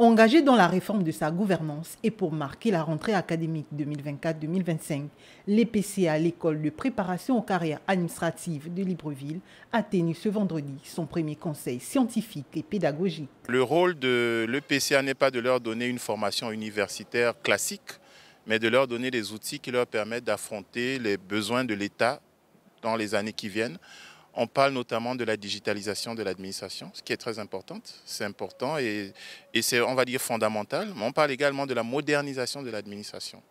Engagé dans la réforme de sa gouvernance et pour marquer la rentrée académique 2024-2025, l'EPCA, l'école de préparation aux carrières administratives de Libreville, a tenu ce vendredi son premier conseil scientifique et pédagogique. Le rôle de l'EPCA n'est pas de leur donner une formation universitaire classique, mais de leur donner des outils qui leur permettent d'affronter les besoins de l'État dans les années qui viennent on parle notamment de la digitalisation de l'administration, ce qui est très important, C'est important et, et c'est, on va dire, fondamental. Mais on parle également de la modernisation de l'administration.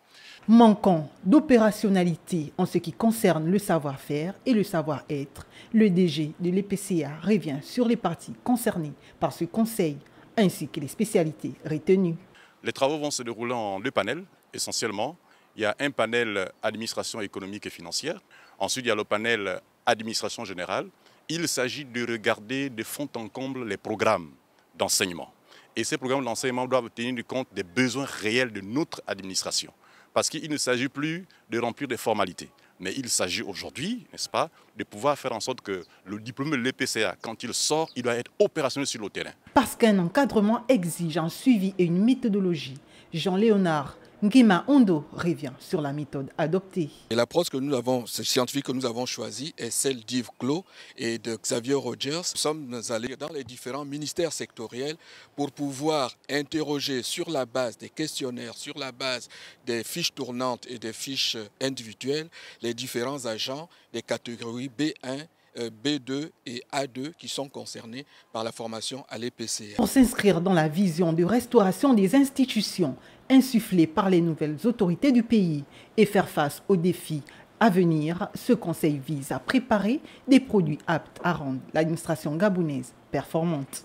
Manquant d'opérationnalité en ce qui concerne le savoir-faire et le savoir-être, le DG de l'EPCA revient sur les parties concernées par ce conseil ainsi que les spécialités retenues. Les travaux vont se dérouler en deux panels essentiellement. Il y a un panel administration économique et financière. Ensuite, il y a le panel administration générale, il s'agit de regarder de fond en comble les programmes d'enseignement. Et ces programmes d'enseignement doivent tenir compte des besoins réels de notre administration. Parce qu'il ne s'agit plus de remplir des formalités, mais il s'agit aujourd'hui, n'est-ce pas, de pouvoir faire en sorte que le diplôme de l'EPCA, quand il sort, il doit être opérationnel sur le terrain. Parce qu'un encadrement exige un suivi et une méthodologie. Jean Léonard, Ngima Ondo revient sur la méthode adoptée. Et l'approche que nous avons, scientifique que nous avons choisie est celle d'Yves Clos et de Xavier Rogers. Nous sommes allés dans les différents ministères sectoriels pour pouvoir interroger sur la base des questionnaires, sur la base des fiches tournantes et des fiches individuelles, les différents agents des catégories B1 euh, B2 et A2 qui sont concernés par la formation à l'EPCR. Pour s'inscrire dans la vision de restauration des institutions insufflées par les nouvelles autorités du pays et faire face aux défis à venir, ce conseil vise à préparer des produits aptes à rendre l'administration gabonaise performante.